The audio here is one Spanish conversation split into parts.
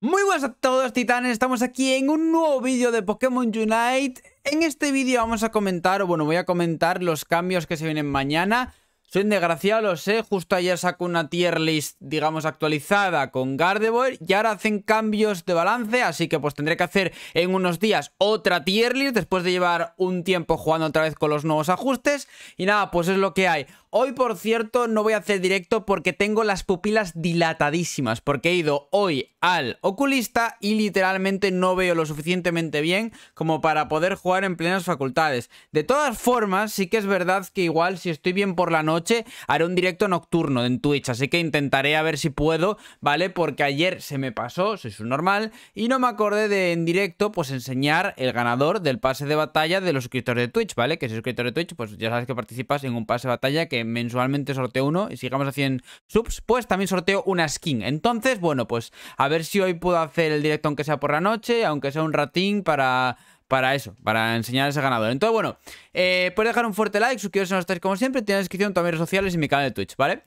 Muy buenas a todos titanes, estamos aquí en un nuevo vídeo de Pokémon Unite En este vídeo vamos a comentar, o bueno voy a comentar los cambios que se vienen mañana Soy un desgraciado, lo sé, justo ayer saco una tier list, digamos actualizada con Gardevoir Y ahora hacen cambios de balance, así que pues tendré que hacer en unos días otra tier list Después de llevar un tiempo jugando otra vez con los nuevos ajustes Y nada, pues es lo que hay Hoy, por cierto, no voy a hacer directo porque tengo las pupilas dilatadísimas, porque he ido hoy al oculista y literalmente no veo lo suficientemente bien como para poder jugar en plenas facultades. De todas formas, sí que es verdad que igual si estoy bien por la noche, haré un directo nocturno en Twitch, así que intentaré a ver si puedo, ¿vale? Porque ayer se me pasó, soy su normal, y no me acordé de en directo pues enseñar el ganador del pase de batalla de los suscriptores de Twitch, ¿vale? Que si suscriptor de Twitch, pues ya sabes que participas en un pase de batalla que mensualmente sorteo uno y sigamos a 100 subs, pues también sorteo una skin. Entonces, bueno, pues a ver si hoy puedo hacer el directo aunque sea por la noche, aunque sea un ratín para para eso, para enseñar a ese ganador. Entonces, bueno, eh, puedes dejar un fuerte like, suscribiros si no estáis como siempre, tiene en la descripción también redes sociales y mi canal de Twitch, ¿vale?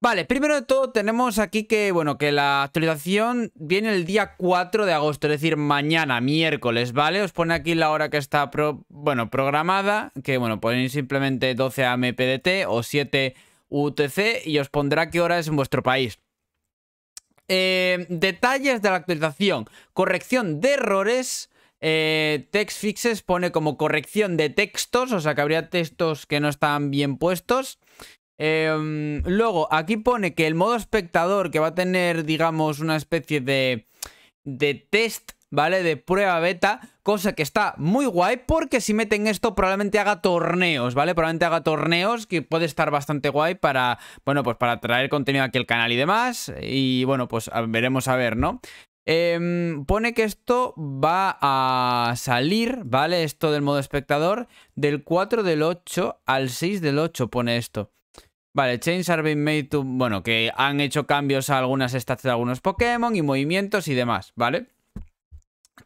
Vale, primero de todo tenemos aquí que, bueno, que la actualización viene el día 4 de agosto, es decir, mañana, miércoles, ¿vale? Os pone aquí la hora que está, bueno, programada, que, bueno, ponéis simplemente 12 AM PDT o 7 UTC y os pondrá qué hora es en vuestro país. Eh, detalles de la actualización, corrección de errores... Eh, text fixes pone como corrección de textos, o sea que habría textos que no están bien puestos. Em, luego, aquí pone que el modo espectador, que va a tener, digamos, una especie de, de test, ¿vale? De prueba beta, cosa que está muy guay porque si meten esto probablemente haga torneos, ¿vale? Probablemente haga torneos que puede estar bastante guay para, bueno, pues para traer contenido aquí al canal y demás. Y bueno, pues veremos a ver, ¿no? Em, pone que esto va a salir, ¿vale? Esto del modo espectador, del 4 del 8 al 6 del 8 pone esto. Vale, Chains are being made to... Bueno, que han hecho cambios a algunas stats de algunos Pokémon y movimientos y demás, ¿vale?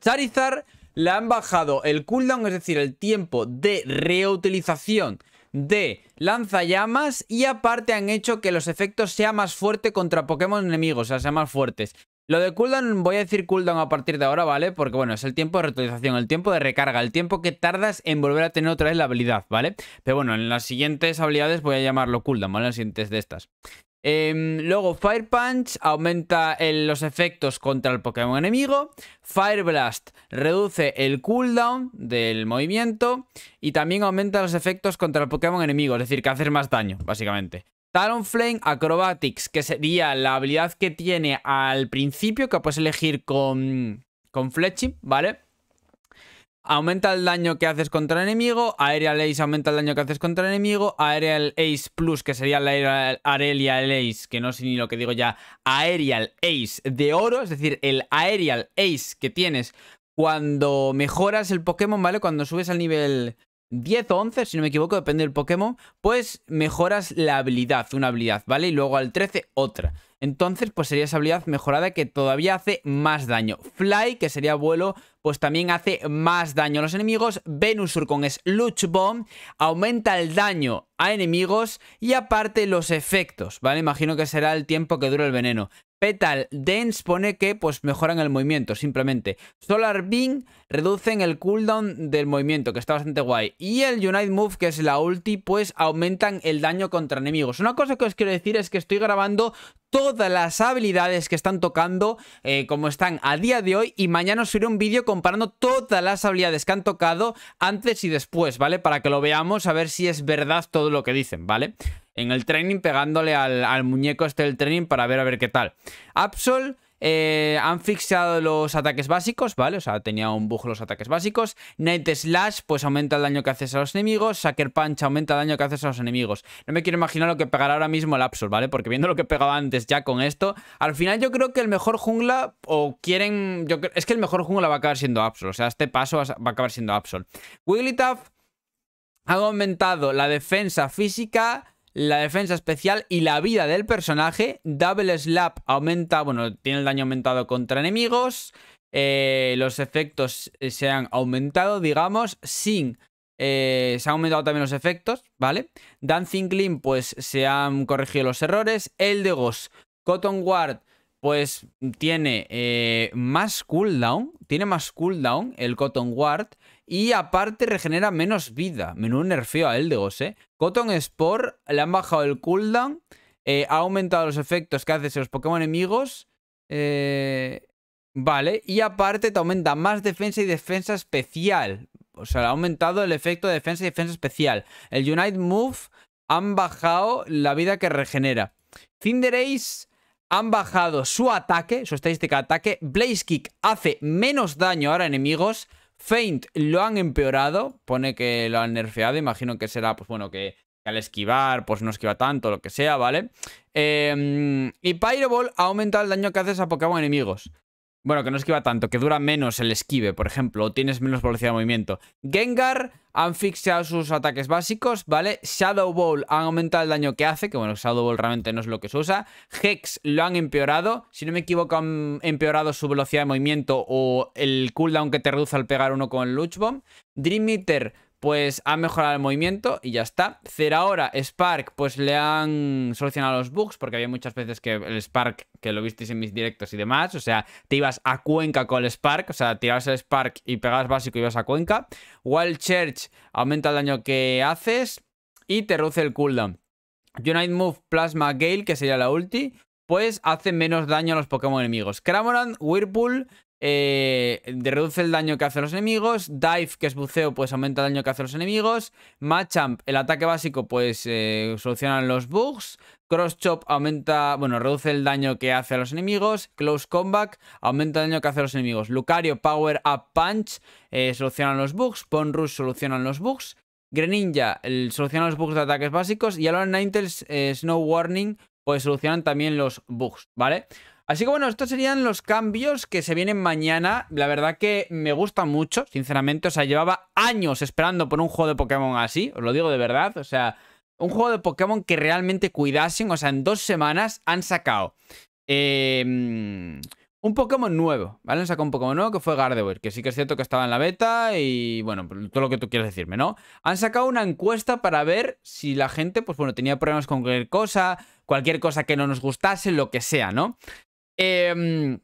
Charizard le han bajado el cooldown, es decir, el tiempo de reutilización de lanzallamas y aparte han hecho que los efectos sean más fuertes contra Pokémon enemigos, o sea, sean más fuertes. Lo de cooldown, voy a decir cooldown a partir de ahora, ¿vale? Porque, bueno, es el tiempo de reutilización, el tiempo de recarga, el tiempo que tardas en volver a tener otra vez la habilidad, ¿vale? Pero bueno, en las siguientes habilidades voy a llamarlo cooldown, ¿vale? En las siguientes de estas. Em, luego Fire Punch aumenta los efectos contra el Pokémon enemigo. Fire Blast reduce el cooldown del movimiento. Y también aumenta los efectos contra el Pokémon enemigo. Es decir, que haces más daño, básicamente. Talonflame Acrobatics, que sería la habilidad que tiene al principio, que puedes elegir con, con Fletching, ¿vale? Aumenta el daño que haces contra el enemigo, Aerial Ace aumenta el daño que haces contra el enemigo, Aerial Ace Plus, que sería la Aerial Ace, que no sé ni lo que digo ya, Aerial Ace de oro, es decir, el Aerial Ace que tienes cuando mejoras el Pokémon, ¿vale? Cuando subes al nivel 10 o 11, si no me equivoco, depende del Pokémon, pues mejoras la habilidad, una habilidad, ¿vale? Y luego al 13 otra. Entonces, pues sería esa habilidad mejorada que todavía hace más daño. Fly, que sería vuelo, pues también hace más daño a los enemigos. Venusur con Sludge Bomb aumenta el daño a enemigos y aparte los efectos, ¿vale? Imagino que será el tiempo que dura el veneno. Petal Dance pone que pues mejoran el movimiento, simplemente. Solar Beam reducen el cooldown del movimiento, que está bastante guay. Y el Unite Move, que es la ulti, pues aumentan el daño contra enemigos. Una cosa que os quiero decir es que estoy grabando todas las habilidades que están tocando, eh, como están a día de hoy, y mañana os subiré un vídeo comparando todas las habilidades que han tocado antes y después, ¿vale? Para que lo veamos, a ver si es verdad todo lo que dicen, ¿vale? En el training, pegándole al, al muñeco este del training para ver a ver qué tal. Absol... Eh, han fixado los ataques básicos, ¿vale? O sea, tenía un bug los ataques básicos. Night Slash, pues aumenta el daño que haces a los enemigos. Sucker Punch aumenta el daño que haces a los enemigos. No me quiero imaginar lo que pegará ahora mismo el Absol, ¿vale? Porque viendo lo que pegaba antes ya con esto, al final yo creo que el mejor jungla, o quieren... Yo es que el mejor jungla va a acabar siendo Absol, o sea, este paso va a acabar siendo Absol. Wigglytuff ha aumentado la defensa física la defensa especial y la vida del personaje. Double Slap aumenta, bueno, tiene el daño aumentado contra enemigos. Eh, los efectos eh, se han aumentado, digamos, sin... Eh, se han aumentado también los efectos, ¿vale? Dancing Clean, pues se han corregido los errores. El de Ghost, Cotton Ward, pues tiene eh, más cooldown, tiene más cooldown el Cotton Ward y aparte regenera menos vida. Menudo nerfeo a Eldegos, ¿eh? Cotton Spore le han bajado el cooldown, eh, ha aumentado los efectos que hace a los Pokémon enemigos. Eh, vale, y aparte te aumenta más defensa y defensa especial. O sea, le ha aumentado el efecto de defensa y defensa especial. El Unite Move han bajado la vida que regenera. Cinderace han bajado su ataque, su estadística de ataque. Blaze Kick hace menos daño ahora a enemigos. Feint lo han empeorado, pone que lo han nerfeado, imagino que será, pues bueno, que, al esquivar, pues no esquiva tanto, lo que sea, ¿vale? Em, y Pyreball ha aumentado el daño que haces a Pokémon enemigos. Bueno, que no esquiva tanto, que dura menos el esquive, por ejemplo, o tienes menos velocidad de movimiento. Gengar han fixado sus ataques básicos, ¿vale? Shadow Ball han aumentado el daño que hace, que bueno, Shadow Ball realmente no es lo que se usa. Hex lo han empeorado, si no me equivoco han empeorado su velocidad de movimiento o el cooldown que te reduce al pegar uno con el Luch Bomb. Dream pues ha mejorado el movimiento y ya está. cero ahora, Spark, pues le han solucionado los bugs, porque había muchas veces que el Spark, que lo visteis en mis directos y demás, o sea, te ibas a Cuenca con el Spark, o sea, tirabas el Spark y pegabas básico y ibas a Cuenca. Wild Church aumenta el daño que haces y te reduce el cooldown. Unite Move Plasma Gale, que sería la ulti, pues hace menos daño a los Pokémon enemigos. Cramorant, Whirlpool, eh, reduce el daño que hacen los enemigos. Dive, que es buceo, pues aumenta el daño que hacen los enemigos. Machamp, el ataque básico, pues eh, solucionan los bugs. Cross Chop aumenta, bueno, reduce el daño que hace a los enemigos. Close Combat aumenta el daño que hace a los enemigos. Lucario Power Up Punch eh, solucionan los bugs. Pon Rush solucionan los bugs. Greninja el, solucionan los bugs de ataques básicos. Y Alon Ninetales Snow Warning pues solucionan también los bugs, ¿vale? Así que bueno, estos serían los cambios que se vienen mañana. La verdad que me gusta mucho, sinceramente. O sea, llevaba años esperando por un juego de Pokémon así, os lo digo de verdad. O sea, un juego de Pokémon que realmente cuidasen. O sea, en dos semanas han sacado eh, un Pokémon nuevo, ¿vale? Han sacado un Pokémon nuevo que fue Gardevoir, que sí que es cierto que estaba en la beta y bueno, pues, todo lo que tú quieres decirme, ¿no? Han sacado una encuesta para ver si la gente, pues bueno, tenía problemas con cualquier cosa, cualquier cosa que no nos gustase, lo que sea, ¿no? Em,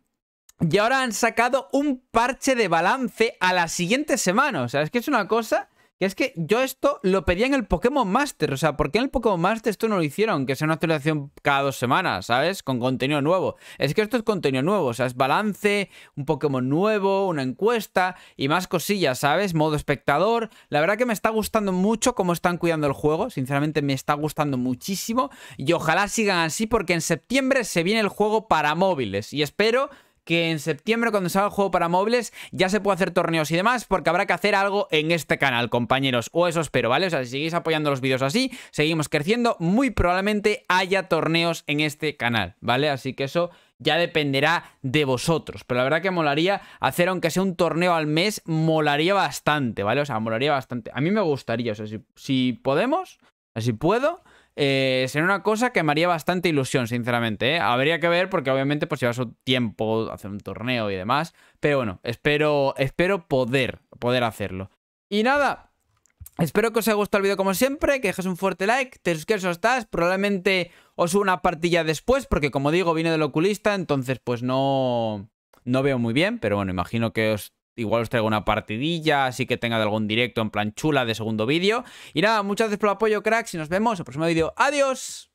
y ahora han sacado un parche de balance a la siguiente semana. O sea, es que es una cosa que es que yo esto lo pedía en el Pokémon Master. O sea, ¿por qué en el Pokémon Master esto no lo hicieron? Que sea una actualización cada dos semanas, ¿sabes? Con contenido nuevo. Es que esto es contenido nuevo. O sea, es balance, un Pokémon nuevo, una encuesta y más cosillas, ¿sabes? Modo espectador. La verdad que me está gustando mucho cómo están cuidando el juego. Sinceramente me está gustando muchísimo. Y ojalá sigan así porque en septiembre se viene el juego para móviles. Y espero que en septiembre cuando salga el juego para móviles ya se puede hacer torneos y demás porque habrá que hacer algo en este canal, compañeros, o eso espero, ¿vale? O sea, si seguís apoyando los vídeos así, seguimos creciendo, muy probablemente haya torneos en este canal, ¿vale? Así que eso ya dependerá de vosotros. Pero la verdad que molaría hacer, aunque sea un torneo al mes, molaría bastante, ¿vale? O sea, molaría bastante. A mí me gustaría, o sea, si, podemos, así puedo, eh, una cosa que me haría bastante ilusión, sinceramente. ¿eh? Habría que ver porque obviamente pues lleva su tiempo hacer un torneo y demás. Pero bueno, espero, espero poder, poder hacerlo. Y nada, Espero que os haya gustado el vídeo como siempre, que dejes un fuerte like, te suscribas o estás, probablemente os suba una partilla después, porque como digo, vine del oculista, entonces pues no, no veo muy bien, pero bueno, imagino que os Igual os traigo una partidilla, así que tenga de algún directo en plan chula de segundo vídeo. Y nada, muchas gracias por el apoyo, cracks, y nos vemos en el próximo vídeo. ¡Adiós!